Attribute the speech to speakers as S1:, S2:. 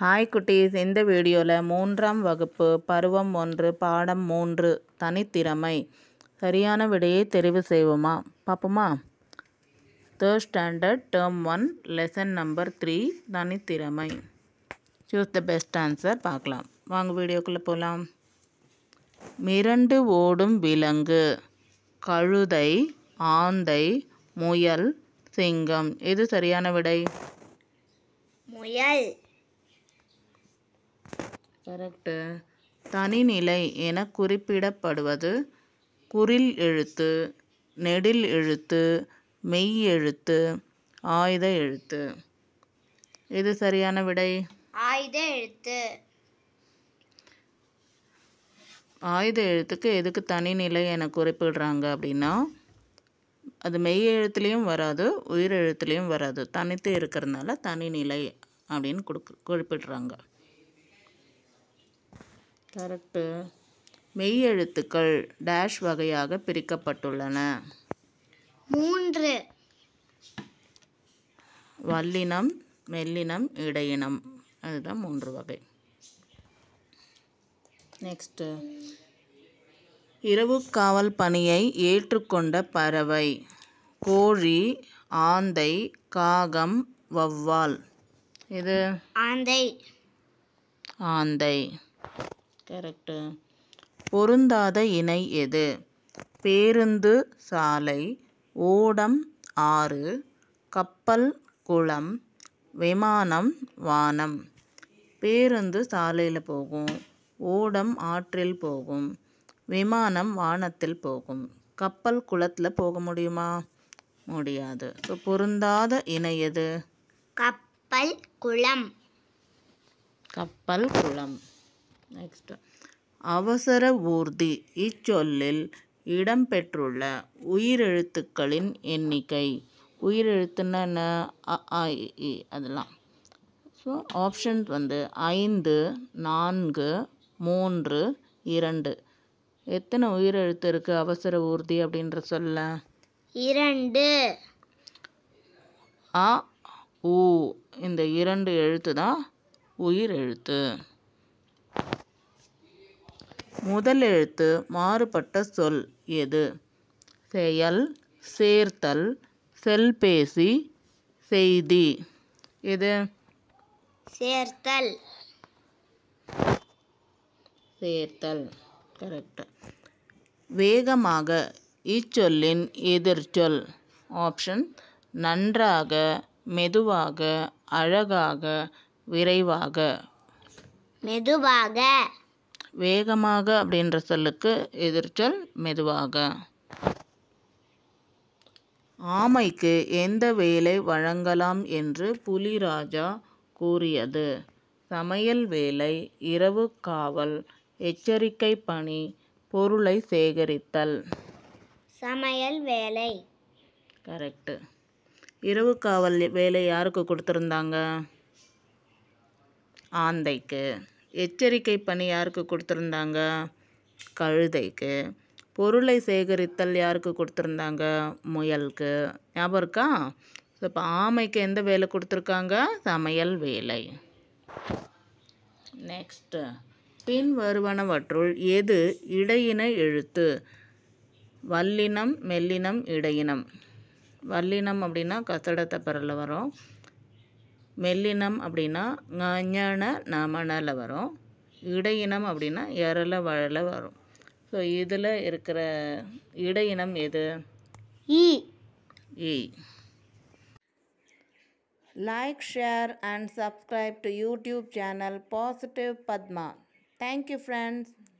S1: hi குட்டீஸ் இந்த வீடியோவில் மூன்றாம் வகுப்பு பருவம் ஒன்று பாடம் மூன்று தனித்திறமை சரியான விடையை தெரிவு செய்வோமா பார்ப்போமா third standard term one lesson number three தனித்திறமை சூஸ் த பெஸ்ட் ஆன்சர் பார்க்கலாம் வாங்க வீடியோக்குள்ளே போகலாம் மிரண்டு ஓடும் விலங்கு கழுதை ஆந்தை முயல் சிங்கம் இது சரியான விடை முயல் கரெக்டு தனிநிலை என குறிப்பிடப்படுவது குறில் எழுத்து நெடில் எழுத்து மெய் எழுத்து ஆயுத எழுத்து இது சரியான விடை ஆயுத எழுத்து ஆயுத எழுத்துக்கு எதுக்கு தனிநிலை என குறிப்பிடுறாங்க அப்படின்னா அது மெய் எழுத்துலேயும் வராது உயிர் எழுத்துலேயும் வராது தனித்து இருக்கிறதுனால தனிநிலை அப்படின்னு கொடுக்கு குறிப்பிடுறாங்க கரெக்டு மெய்யெழுத்துக்கள் டேஷ் வகையாக பிரிக்கப்பட்டுள்ளன மூன்று வல்லினம் மெல்லினம் இடையினம் அதுதான் மூன்று வகை நெக்ஸ்ட்டு இரவு காவல் பணியை ஏற்றுக்கொண்ட பறவை கோழி ஆந்தை காகம் வவ்வால் இது ஆந்தை ஆந்தை கரெக்டு பொருந்தாத இணை எது பேருந்து சாலை ஓடம் ஆறு கப்பல் குளம் விமானம் வானம் பேருந்து சாலையில் போகும் ஓடம் ஆற்றில் போகும் விமானம் வானத்தில் போகும் கப்பல் குளத்தில் போக முடியுமா முடியாது ஸோ பொருந்தாத இணை எது கப்பல் குளம் கப்பல் குளம் நெக்ஸ்ட் அவசர ஊர்தி இச்சொல்லில் இடம்பெற்றுள்ள உயிரெழுத்துக்களின் எண்ணிக்கை உயிரெழுத்துன்னா அ இ அதெல்லாம் ஸோ ஆப்ஷன்ஸ் வந்து ஐந்து நான்கு மூன்று இரண்டு எத்தனை உயிரெழுத்து இருக்குது அவசர ஊர்தி அப்படின்ற சொல்ல இரண்டு அ ஊ இந்த இரண்டு எழுத்து தான் உயிர் எழுத்து முதலெழுத்து மாறுபட்ட சொல் எது செயல் சேர்த்தல் செல்பேசி செய்தி எது சேர்த்தல் சேர்த்தல் கரெக்ட் வேகமாக இச்சொல்லின் எதிர்ச்சொல் ஆப்ஷன் நன்றாக மெதுவாக அழகாக விரைவாக மெதுவாக வேகமாக அப்படின்ற சொல்லுக்கு எதிர்ச்சொல் மெதுவாக ஆமைக்கு எந்த வேலை வழங்கலாம் என்று புலிராஜா கூறியது சமையல் வேலை இரவு காவல் எச்சரிக்கை பணி பொருளை சேகரித்தல் சமையல் வேலை கரெக்டு இரவு காவல் வேலை யாருக்கு கொடுத்துருந்தாங்க ஆந்தைக்கு எச்சரிக்கை பணி யாருக்கு கொடுத்துருந்தாங்க கழுதைக்கு பொருளை சேகரித்தல் யாருக்கு கொடுத்துருந்தாங்க முயலுக்கு ஞாபகம் இருக்கா ஸோ இப்போ ஆமைக்கு எந்த வேலை கொடுத்துருக்காங்க சமையல் வேலை நெக்ஸ்ட்டு பின் வருவனவற்றுள் எது இடையின எழுத்து வல்லினம் மெல்லினம் இடையினம் வல்லினம் அப்படின்னா கசடத்தப்பரில் வரும் மெல்லினம் அப்படின்னா ஞான நமனில் வரும் இடையினம் அப்படின்னா இரல வழல வரும் ஸோ இதில் இருக்கிற இடையினம் எது ஈ like share and subscribe to YouTube channel positive Padma thank you friends